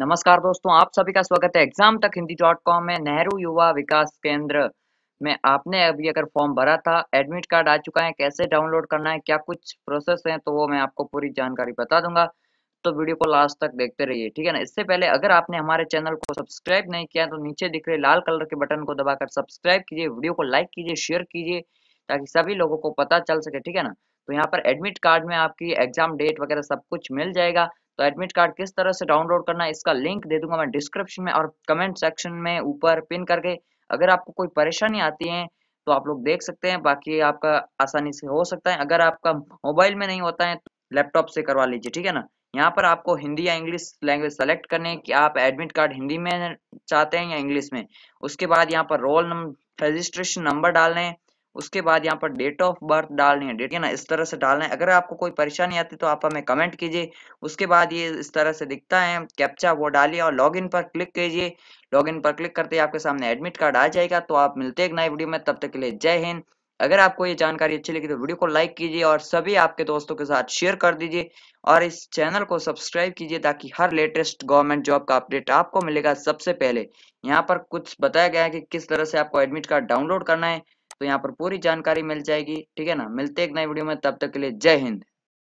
नमस्कार दोस्तों आप सभी का स्वागत है एग्जाम तक हिंदी डॉट कॉम में नेहरू युवा विकास केंद्र में आपने अभी अगर फॉर्म भरा था एडमिट कार्ड आ चुका है कैसे डाउनलोड करना है क्या कुछ प्रोसेस है तो वो मैं आपको पूरी जानकारी बता दूंगा तो वीडियो को लास्ट तक देखते रहिए ठीक है ना इससे पहले अगर आपने हमारे चैनल को सब्सक्राइब नहीं किया तो नीचे दिख रहे लाल कलर के बटन को दबाकर सब्सक्राइब कीजिए वीडियो को लाइक कीजिए शेयर कीजिए ताकि सभी लोगों को पता चल सके ठीक है ना तो यहाँ पर एडमिट कार्ड में आपकी एग्जाम डेट वगैरह सब कुछ मिल जाएगा तो एडमिट कार्ड किस तरह से डाउनलोड करना है इसका लिंक दे दूंगा मैं डिस्क्रिप्शन में और कमेंट सेक्शन में ऊपर पिन करके अगर आपको कोई परेशानी आती है तो आप लोग देख सकते हैं बाकी आपका आसानी से हो सकता है अगर आपका मोबाइल में नहीं होता है तो लैपटॉप से करवा लीजिए ठीक है ना यहाँ पर आपको हिंदी या इंग्लिश लैंग्वेज सेलेक्ट करने है कि आप एडमिट कार्ड हिंदी में चाहते हैं या इंग्लिश में उसके बाद यहाँ पर रोल नंबर रजिस्ट्रेशन नंबर डालने हैं उसके बाद यहाँ पर डेट ऑफ बर्थ डालनी है डेट है ना इस तरह से डालना है अगर आपको कोई परेशानी आती तो आप हमें कमेंट कीजिए उसके बाद ये इस तरह से दिखता है कैप्चा वो डालिए और लॉगिन पर क्लिक कीजिए लॉगिन पर क्लिक करते ही आपके सामने एडमिट कार्ड आ जाएगा तो आप मिलते हैं एक नए वीडियो में तब तक के लिए जय हिंद अगर आपको ये जानकारी अच्छी लगी तो वीडियो को लाइक कीजिए और सभी आपके दोस्तों के साथ शेयर कर दीजिए और इस चैनल को सब्सक्राइब कीजिए ताकि हर लेटेस्ट गवर्नमेंट जॉब का अपडेट आपको मिलेगा सबसे पहले यहाँ पर कुछ बताया गया है कि किस तरह से आपको एडमिट कार्ड डाउनलोड करना है तो यहाँ पर पूरी जानकारी मिल जाएगी ठीक है ना मिलते एक नए वीडियो में तब तक के लिए जय हिंद